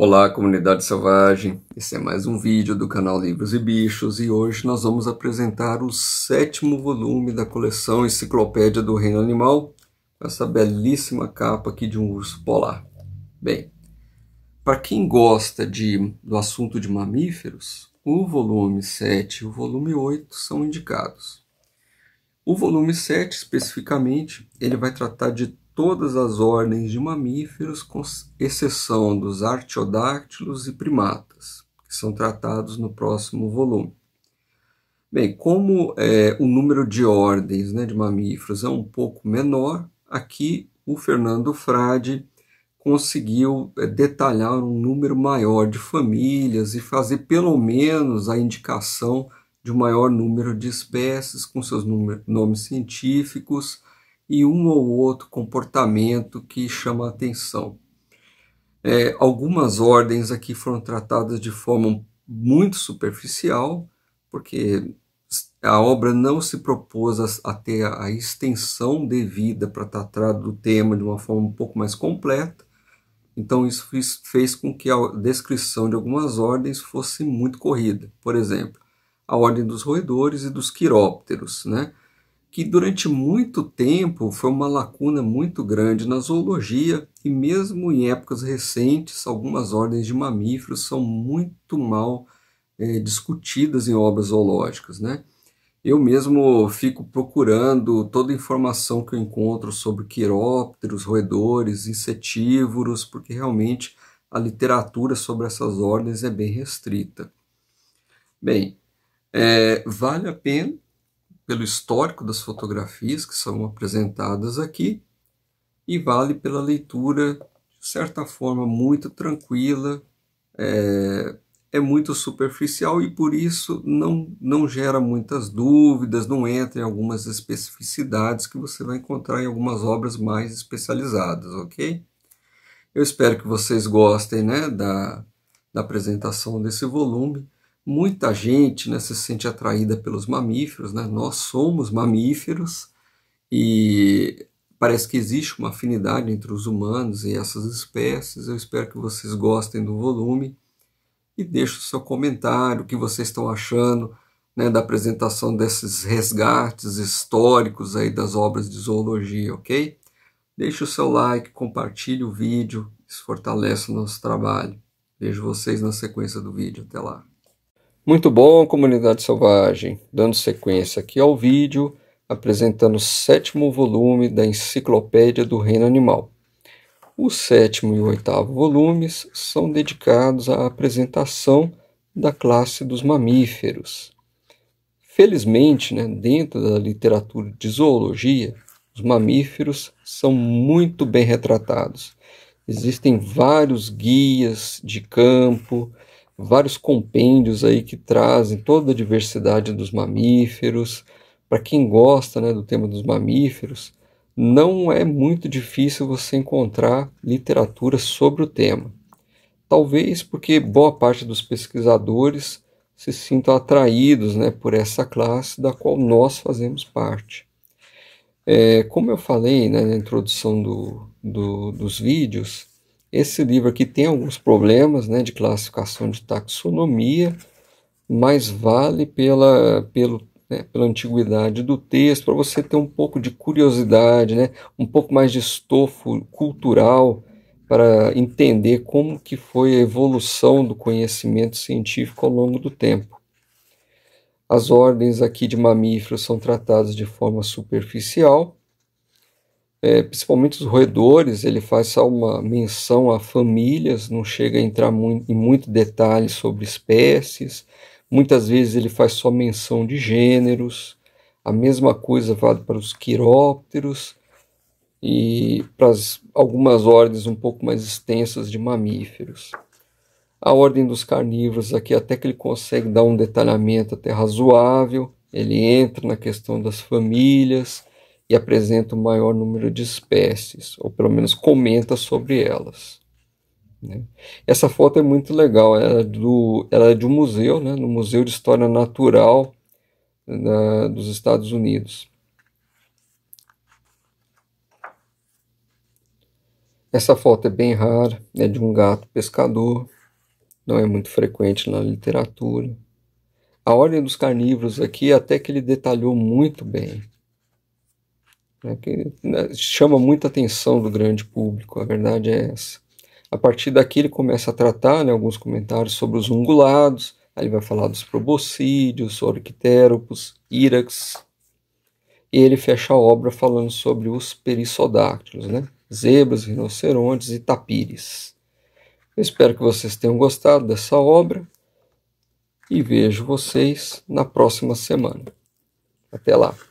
Olá, comunidade selvagem! Esse é mais um vídeo do canal Livros e Bichos e hoje nós vamos apresentar o sétimo volume da coleção Enciclopédia do Reino Animal, com essa belíssima capa aqui de um urso polar. Bem, para quem gosta de, do assunto de mamíferos, o volume 7 e o volume 8 são indicados. O volume 7, especificamente, ele vai tratar de todas as ordens de mamíferos, com exceção dos artiodáctilos e primatas, que são tratados no próximo volume. Bem, como é, o número de ordens né, de mamíferos é um pouco menor, aqui o Fernando Frade conseguiu é, detalhar um número maior de famílias e fazer pelo menos a indicação de um maior número de espécies com seus nomes científicos e um ou outro comportamento que chama a atenção. É, algumas ordens aqui foram tratadas de forma muito superficial, porque a obra não se propôs a, ter a extensão devida para tratar do tema de uma forma um pouco mais completa. Então, isso fez, fez com que a descrição de algumas ordens fosse muito corrida. Por exemplo, a ordem dos roedores e dos quirópteros, né? que durante muito tempo foi uma lacuna muito grande na zoologia e mesmo em épocas recentes algumas ordens de mamíferos são muito mal é, discutidas em obras zoológicas, né? Eu mesmo fico procurando toda a informação que eu encontro sobre quirópteros, roedores, insetívoros, porque realmente a literatura sobre essas ordens é bem restrita. Bem, é, vale a pena pelo histórico das fotografias que são apresentadas aqui e vale pela leitura, de certa forma, muito tranquila, é, é muito superficial e por isso não, não gera muitas dúvidas, não entra em algumas especificidades que você vai encontrar em algumas obras mais especializadas, ok? Eu espero que vocês gostem né, da, da apresentação desse volume. Muita gente né, se sente atraída pelos mamíferos, né? nós somos mamíferos e parece que existe uma afinidade entre os humanos e essas espécies. Eu espero que vocês gostem do volume e deixe o seu comentário, o que vocês estão achando né, da apresentação desses resgates históricos aí das obras de zoologia, ok? Deixe o seu like, compartilhe o vídeo, isso fortalece o nosso trabalho. Vejo vocês na sequência do vídeo. Até lá. Muito bom, comunidade selvagem. Dando sequência aqui ao vídeo, apresentando o sétimo volume da Enciclopédia do Reino Animal. O sétimo e o oitavo volumes são dedicados à apresentação da classe dos mamíferos. Felizmente, né, dentro da literatura de zoologia, os mamíferos são muito bem retratados. Existem vários guias de campo, vários compêndios aí que trazem toda a diversidade dos mamíferos. Para quem gosta né, do tema dos mamíferos, não é muito difícil você encontrar literatura sobre o tema. Talvez porque boa parte dos pesquisadores se sintam atraídos né, por essa classe da qual nós fazemos parte. É, como eu falei né, na introdução do, do, dos vídeos, esse livro aqui tem alguns problemas né, de classificação de taxonomia, mas vale pela, pelo, né, pela antiguidade do texto, para você ter um pouco de curiosidade, né, um pouco mais de estofo cultural para entender como que foi a evolução do conhecimento científico ao longo do tempo. As ordens aqui de mamíferos são tratadas de forma superficial, é, principalmente os roedores, ele faz só uma menção a famílias, não chega a entrar muito, em muito detalhe sobre espécies. Muitas vezes ele faz só menção de gêneros. A mesma coisa vale para os quirópteros e para as, algumas ordens um pouco mais extensas de mamíferos. A ordem dos carnívoros aqui até que ele consegue dar um detalhamento até razoável. Ele entra na questão das famílias, e apresenta o maior número de espécies, ou pelo menos comenta sobre elas. Né? Essa foto é muito legal, ela é, do, ela é de um museu, né? no Museu de História Natural na, dos Estados Unidos. Essa foto é bem rara, é de um gato pescador, não é muito frequente na literatura. A ordem dos carnívoros aqui até que ele detalhou muito bem né, que né, chama muita atenção do grande público, a verdade é essa. A partir daqui ele começa a tratar né, alguns comentários sobre os ungulados, aí ele vai falar dos proboscídeos, orquiteropus, irax, e ele fecha a obra falando sobre os perissodáctilos, né? zebras, rinocerontes e tapires. Eu espero que vocês tenham gostado dessa obra e vejo vocês na próxima semana. Até lá!